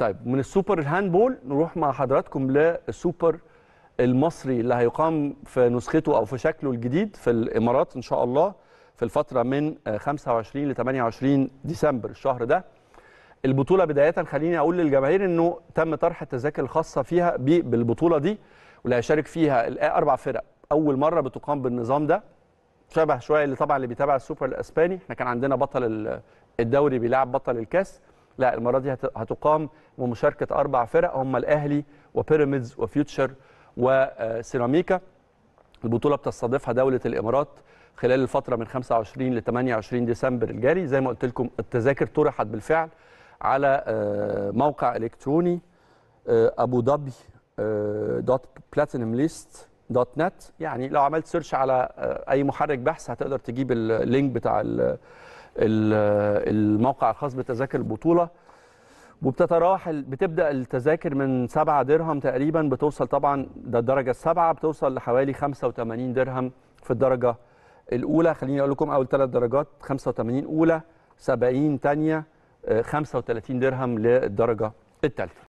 طيب من السوبر الهاندبول نروح مع حضراتكم للسوبر المصري اللي هيقام في نسخته او في شكله الجديد في الامارات ان شاء الله في الفتره من 25 آه، ل 28 ديسمبر الشهر ده البطوله بدايه خليني اقول للجماهير انه تم طرح التذاكر الخاصه فيها بالبطوله دي واللي هيشارك فيها آه، اربع فرق اول مره بتقام بالنظام ده شبه شويه اللي طبعا اللي بيتابع السوبر الاسباني احنا كان عندنا بطل الدوري بيلعب بطل الكاس لا المره دي هتقام بمشاركه اربع فرق هم الاهلي وبيراميدز وفيوتشر وسيراميكا البطوله بتستضيفها دوله الامارات خلال الفتره من 25 ل 28 ديسمبر الجاري زي ما قلت لكم التذاكر طرحت بالفعل على آه، موقع الكتروني آه، ابو ظبي آه، دوت بلاتينم ليست دوت نت يعني لو عملت سيرش على اي محرك بحث هتقدر تجيب اللينك بتاع الموقع الخاص بتذاكر البطوله وبتتراوح بتبدا التذاكر من 7 درهم تقريبا بتوصل طبعا ده الدرجه السابعه بتوصل لحوالي 85 درهم في الدرجه الاولى خليني اقول لكم اول ثلاث درجات 85 اولى 70 ثانيه 35 درهم للدرجه الثالثه